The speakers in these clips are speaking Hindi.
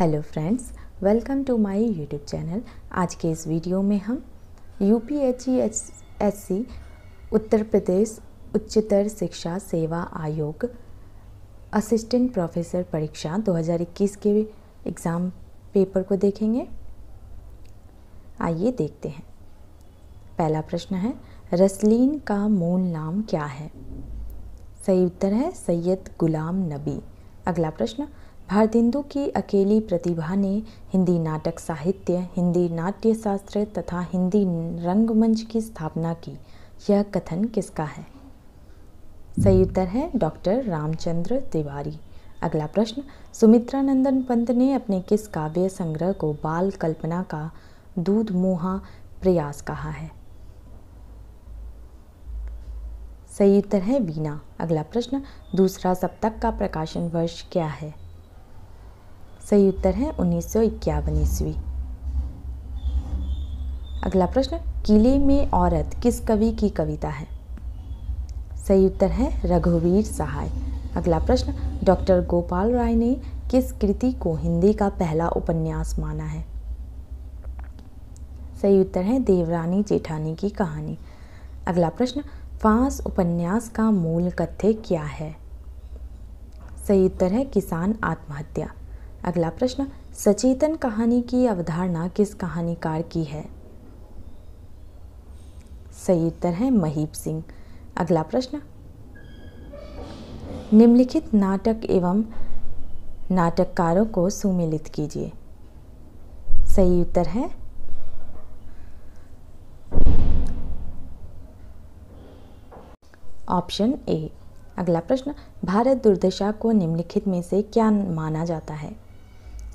hello friends welcome to my YouTube channel आज के इस वीडियो में हम U P H E C Uttar Pradesh उच्चतर शिक्षा सेवा आयोग असिस्टेंट प्रोफेसर परीक्षा 2021 के एग्ज़ाम पेपर को देखेंगे आइए देखते हैं पहला प्रश्न है रसलीन का मूल नाम क्या है सही उत्तर है सैयद गुलाम नबी अगला प्रश्न भारतेंदु की अकेली प्रतिभा ने हिंदी नाटक साहित्य हिंदी नाट्य शास्त्र तथा हिंदी रंगमंच की स्थापना की यह कथन किसका है सही उत्तर है डॉक्टर रामचंद्र तिवारी अगला प्रश्न सुमित्रा नंदन पंत ने अपने किस काव्य संग्रह को बाल कल्पना का दूध मोहा प्रयास कहा है सही उत्तर है वीणा अगला प्रश्न दूसरा सप्तक का प्रकाशन वर्ष क्या है सही उत्तर है उन्नीस सौ इक्यावन ईस्वी अगला प्रश्न किले में औरत किस कवि की कविता है सही उत्तर है रघुवीर सहाय अगला प्रश्न डॉक्टर गोपाल राय ने किस कृति को हिंदी का पहला उपन्यास माना है सही उत्तर है देवरानी जेठानी की कहानी अगला प्रश्न फांस उपन्यास का मूल कथ्य क्या है सही उत्तर है किसान आत्महत्या अगला प्रश्न सचेतन कहानी की अवधारणा किस कहानीकार की है सही उत्तर है महीप सिंह अगला प्रश्न निम्नलिखित नाटक एवं नाटककारों को सुमिलित कीजिए सही उत्तर है ऑप्शन ए अगला प्रश्न भारत दुर्दशा को निम्नलिखित में से क्या माना जाता है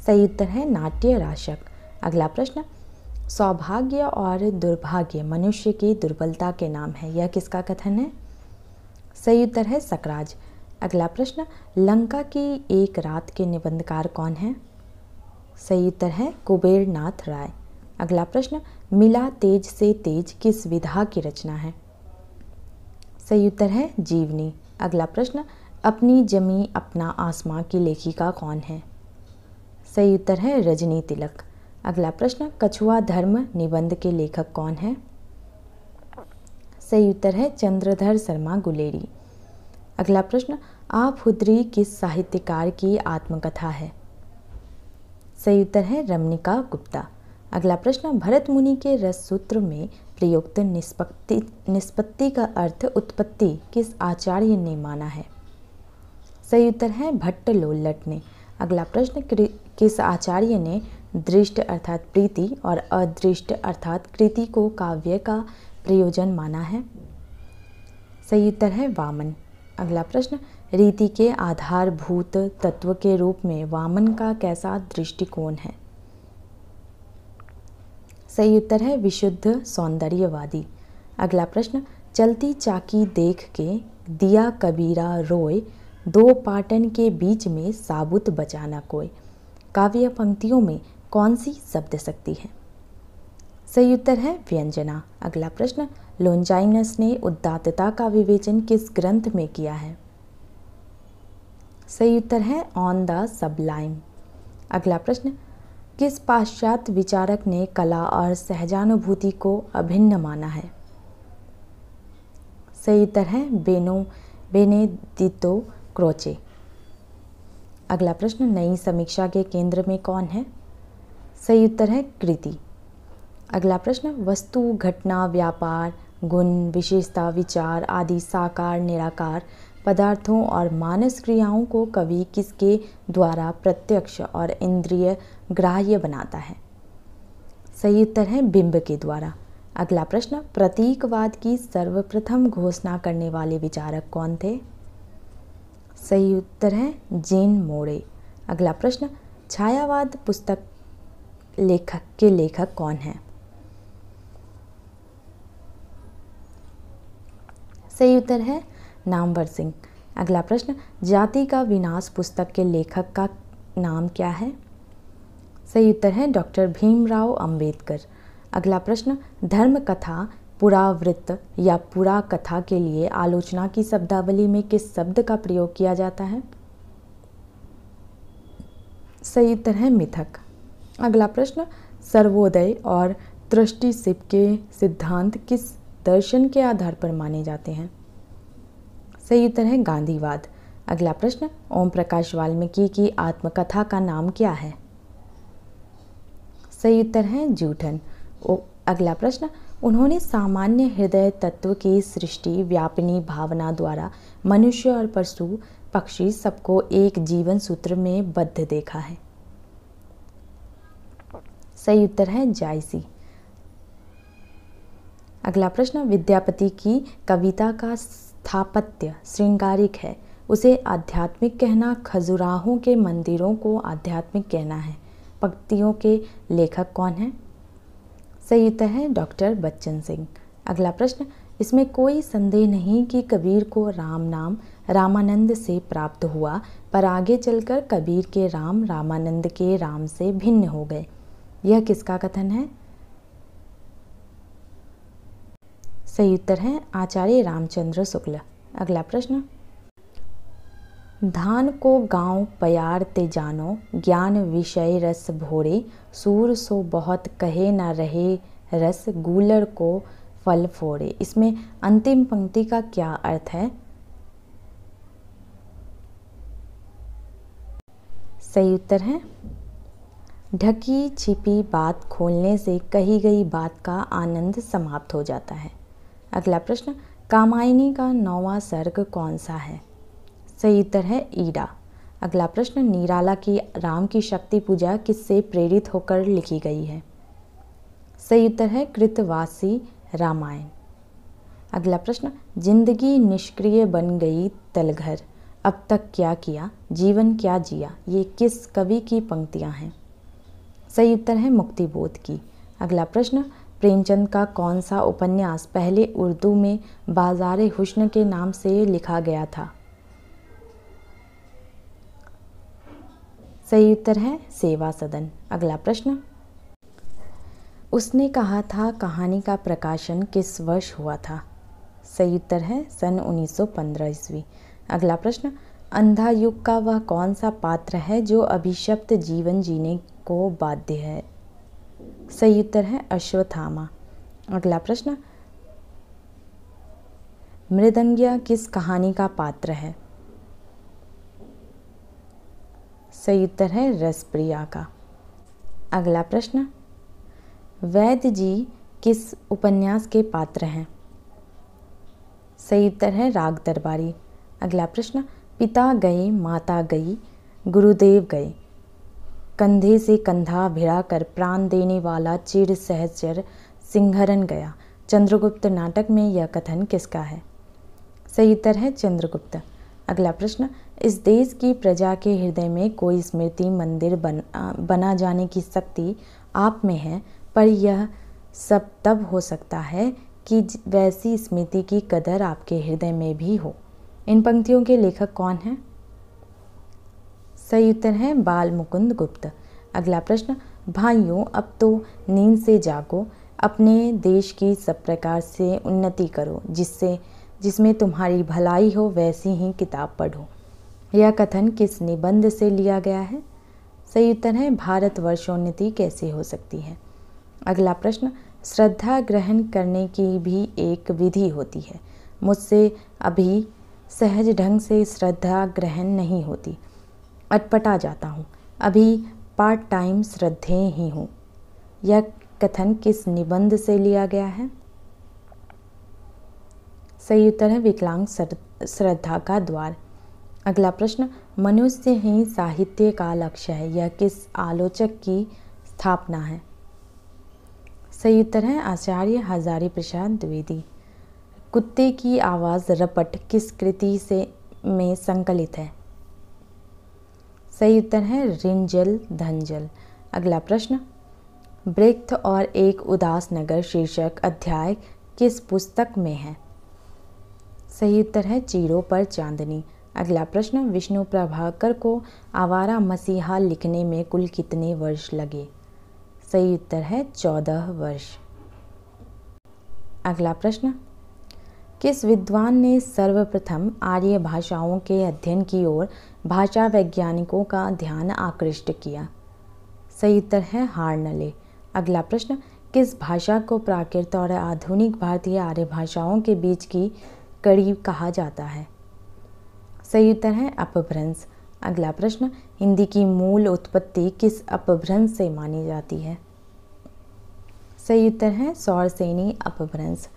सही उत्तर है नाट्य राशक अगला प्रश्न सौभाग्य और दुर्भाग्य मनुष्य की दुर्बलता के नाम है यह किसका कथन है सही उत्तर है सकराज अगला प्रश्न लंका की एक रात के निबंधकार कौन है सही उत्तर है कुबेर नाथ राय अगला प्रश्न मिला तेज से तेज किस विधा की रचना है सही उत्तर है जीवनी अगला प्रश्न अपनी जमी अपना आसमां की लेखिका कौन है सही उत्तर है रजनी तिलक अगला प्रश्न कछुआ धर्म निबंध के लेखक कौन है सही उत्तर है चंद्रधर शर्मा गुलेरी अगला प्रश्न आप हुद्री किस साहित्यकार की आत्मकथा है सही उत्तर है रमनिका गुप्ता अगला प्रश्न भरत मुनि के रस सूत्र में प्रयुक्त निष्पत्ति निष्पत्ति का अर्थ उत्पत्ति किस आचार्य ने माना है सही उत्तर है भट्ट लोल्लट ने अगला प्रश्न किस आचार्य ने दृष्ट अर्थात प्रीति और अदृष्ट अर्थात कृति को काव्य का प्रयोजन माना है सही उत्तर है वामन अगला प्रश्न रीति के आधारभूत तत्व के रूप में वामन का कैसा दृष्टिकोण है सही उत्तर है विशुद्ध सौंदर्यवादी अगला प्रश्न चलती चाकी देख के दिया कबीरा रोय दो पाटन के बीच में साबुत बचाना कोई काव्य पंक्तियों में कौन सी शब्द सकती है सही उत्तर है व्यंजना अगला प्रश्न लोन्जाइनस ने उदात्तता का विवेचन किस ग्रंथ में किया है सही उत्तर है ऑन द सबलाइम अगला प्रश्न किस पाश्चात्य विचारक ने कला और सहजानुभूति को अभिन्न माना है सही उत्तर है बेनो बेनेदितो क्रोचे अगला प्रश्न नई समीक्षा के केंद्र में कौन है सही उत्तर है कृति अगला प्रश्न वस्तु घटना व्यापार गुण विशेषता विचार आदि साकार निराकार पदार्थों और मानस क्रियाओं को कवि किसके द्वारा प्रत्यक्ष और इंद्रिय ग्राह्य बनाता है सही उत्तर है बिंब के द्वारा अगला प्रश्न प्रतीकवाद की सर्वप्रथम घोषणा करने वाले विचारक कौन थे सही उत्तर है जेन मोड़े अगला प्रश्न छायावाद पुस्तक लेखक के लेखक कौन हैं सही उत्तर है नामवर सिंह अगला प्रश्न जाति का विनाश पुस्तक के लेखक का नाम क्या है सही उत्तर है डॉक्टर भीमराव अंबेडकर अगला प्रश्न धर्म कथा पुरावृत्त या पुरा कथा के लिए आलोचना की शब्दावली में किस शब्द का प्रयोग किया जाता है सही उत्तर है मिथक अगला प्रश्न सर्वोदय और दृष्टि सिप के सिद्धांत किस दर्शन के आधार पर माने जाते हैं सही उत्तर है गांधीवाद अगला प्रश्न ओम प्रकाश वाल्मीकि की आत्मकथा का नाम क्या है सही उत्तर है जूठन अगला प्रश्न उन्होंने सामान्य हृदय तत्व की सृष्टि व्यापनी भावना द्वारा मनुष्य और पशु पक्षी सबको एक जीवन सूत्र में बद्ध देखा है सही उत्तर है जायसी अगला प्रश्न विद्यापति की कविता का स्थापत्य श्रृंगारिक है उसे आध्यात्मिक कहना खजुराहों के मंदिरों को आध्यात्मिक कहना है पक्तियों के लेखक कौन है सही उत्तर है डॉक्टर बच्चन सिंह अगला प्रश्न इसमें कोई संदेह नहीं कि कबीर को राम नाम रामानंद से प्राप्त हुआ पर आगे चलकर कबीर के राम रामानंद के राम से भिन्न हो गए यह किसका कथन है सही उत्तर है आचार्य रामचंद्र शुक्ल अगला प्रश्न धान को गाँव ते जानो ज्ञान विषय रस भोरे सूर सो बहुत कहे ना रहे रस गूलर को फल फोड़े इसमें अंतिम पंक्ति का क्या अर्थ है सही उत्तर है ढकी छिपी बात खोलने से कही गई बात का आनंद समाप्त हो जाता है अगला प्रश्न कामायनी का नौवा सर्ग कौन सा है सही उत्तर है ईडा अगला प्रश्न निराला की राम की शक्ति पूजा किससे प्रेरित होकर लिखी गई है सही उत्तर है कृतवासी रामायण अगला प्रश्न जिंदगी निष्क्रिय बन गई तलघर अब तक क्या किया जीवन क्या जिया ये किस कवि की पंक्तियाँ हैं सही उत्तर है मुक्तिबोध की अगला प्रश्न प्रेमचंद का कौन सा उपन्यास पहले उर्दू में बाजार हुस्न के नाम से लिखा गया था सही उत्तर है सेवा सदन अगला प्रश्न उसने कहा था कहानी का प्रकाशन किस वर्ष हुआ था सही उत्तर है सन 1915 ईस्वी अगला प्रश्न अंधा युग का वह कौन सा पात्र है जो अभिशप्त जीवन जीने को बाध्य है सही उत्तर है अश्वथामा अगला प्रश्न मृदंग्या किस कहानी का पात्र है सही उत्तर है रसप्रिया का अगला प्रश्न वैद्य जी किस उपन्यास के पात्र हैं सही उत्तर है राग दरबारी अगला प्रश्न पिता गए माता गई गुरुदेव गए कंधे से कंधा भिड़ा कर प्राण देने वाला चिर सहचर सिंहरन गया चंद्रगुप्त नाटक में यह कथन किसका है सही उत्तर है चंद्रगुप्त अगला प्रश्न इस देश की प्रजा के हृदय में कोई स्मृति मंदिर बन बना जाने की शक्ति आप में है पर यह सब तब हो सकता है कि वैसी स्मृति की कदर आपके हृदय में भी हो इन पंक्तियों के लेखक कौन हैं सही उत्तर है बाल मुकुंद गुप्त अगला प्रश्न भाइयों अब तो नींद से जागो अपने देश की सब प्रकार से उन्नति करो जिससे जिसमें तुम्हारी भलाई हो वैसी ही किताब पढ़ो यह कथन किस निबंध से लिया गया है सही उत्तर है भारत वर्षोन्नति कैसे हो सकती है अगला प्रश्न श्रद्धा ग्रहण करने की भी एक विधि होती है मुझसे अभी सहज ढंग से श्रद्धा ग्रहण नहीं होती अटपटा जाता हूँ अभी पार्ट टाइम श्रद्धे ही हूँ यह कथन किस निबंध से लिया गया है सही उत्तर है विकलांग श्रद्धा का द्वार अगला प्रश्न मनुष्य ही साहित्य का लक्ष्य है यह किस आलोचक की स्थापना है सही उत्तर है आचार्य हजारी प्रसाद द्विवेदी कुत्ते की आवाज़ रपट किस कृति से में संकलित है सही उत्तर है रिंजल धनजल अगला प्रश्न ब्रेक्थ और एक उदास नगर शीर्षक अध्याय किस पुस्तक में है सही उत्तर है चीरों पर चांदनी अगला प्रश्न विष्णु प्रभाकर को आवारा मसीहा लिखने में कुल कितने वर्ष लगे सही उत्तर है चौदह वर्ष अगला प्रश्न किस विद्वान ने सर्वप्रथम आर्य भाषाओं के अध्ययन की ओर भाषा वैज्ञानिकों का ध्यान आकृष्ट किया सही उत्तर है हार्नले अगला प्रश्न किस भाषा को प्राकृत और आधुनिक भारतीय आर्य भाषाओं के बीच की कड़ी कहा जाता है सही उत्तर है अपभ्रंश अगला प्रश्न हिंदी की मूल उत्पत्ति किस अपभ्रंश से मानी जाती है सही उत्तर है सौर सेनी अपभ्रंश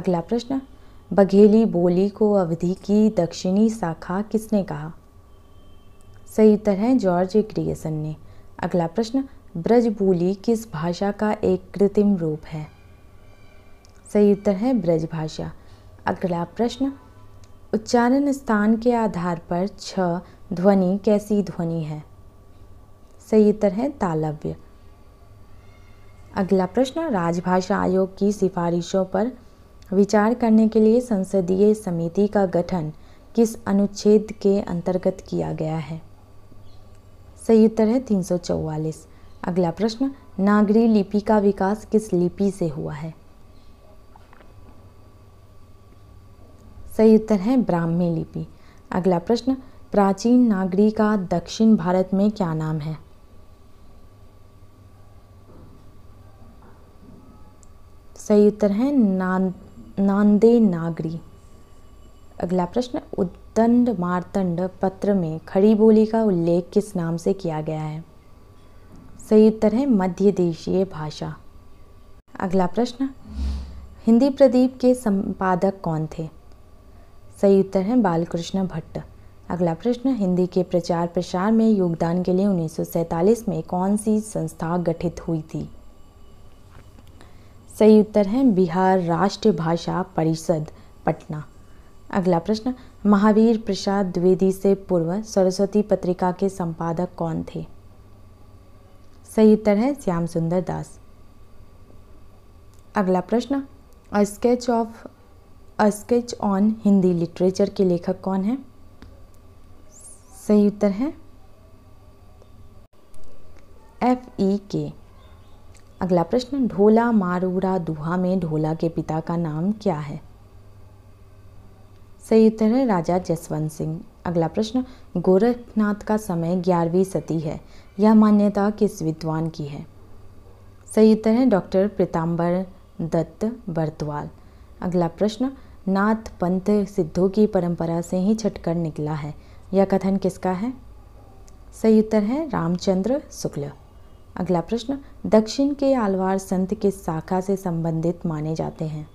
अगला प्रश्न बघेली बोली को अवधि की दक्षिणी शाखा किसने कहा सही उत्तर है जॉर्ज ग्रियसन ने अगला प्रश्न ब्रज बोली किस भाषा का एक कृत्रिम रूप है सही उत्तर है ब्रज भाषा अगला प्रश्न उच्चारण स्थान के आधार पर छ ध्वनि कैसी ध्वनि है सही उत्तर है तालव्य अगला प्रश्न राजभाषा आयोग की सिफारिशों पर विचार करने के लिए संसदीय समिति का गठन किस अनुच्छेद के अंतर्गत किया गया है सही उत्तर है तीन अगला प्रश्न नागरी लिपि का विकास किस लिपि से हुआ है सही उत्तर है ब्राह्मी लिपि अगला प्रश्न प्राचीन नागरी का दक्षिण भारत में क्या नाम है सही उत्तर है नान नांदे नागरी अगला प्रश्न उद्दंड मारतंड पत्र में खड़ी बोली का उल्लेख किस नाम से किया गया है सही उत्तर है मध्य देशीय भाषा अगला प्रश्न हिंदी प्रदीप के संपादक कौन थे सही उत्तर है बालकृष्ण भट्ट अगला प्रश्न हिंदी के प्रचार प्रसार में योगदान के लिए 1947 में कौन सी संस्था गठित हुई थी सही उत्तर है बिहार राष्ट्रीय भाषा परिषद पटना अगला प्रश्न महावीर प्रसाद द्विवेदी से पूर्व सरस्वती पत्रिका के संपादक कौन थे सही उत्तर है श्याम सुंदर दास अगला प्रश्न sketch of a sketch sketch on Hindi literature के लेखक कौन है सही उत्तर है एफ ई के अगला प्रश्न ढोला मारूरा दुहा में ढोला के पिता का नाम क्या है सही उत्तर है राजा जसवंत सिंह अगला प्रश्न गोरखनाथ का समय ग्यारहवीं सती है यह मान्यता किस विद्वान की है सही उत्तर है डॉक्टर प्रीताम्बर दत्त बर्तवाल अगला प्रश्न नाथ पंथ सिद्धों की परंपरा से ही छटकर निकला है यह कथन किसका है सही उत्तर है रामचंद्र शुक्ल अगला प्रश्न दक्षिण के आलवार संत किस शाखा से संबंधित माने जाते हैं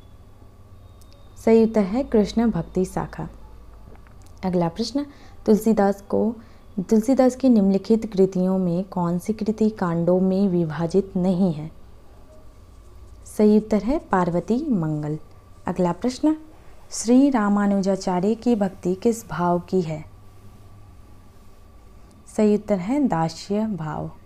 सही उत्तर है कृष्ण भक्ति शाखा अगला प्रश्न तुलसीदास को तुलसीदास की निम्नलिखित कृतियों में कौन सी कृति कांडों में विभाजित नहीं है सही उत्तर है पार्वती मंगल अगला प्रश्न श्री रामानुजाचार्य की भक्ति किस भाव की है सही उत्तर है दास्य भाव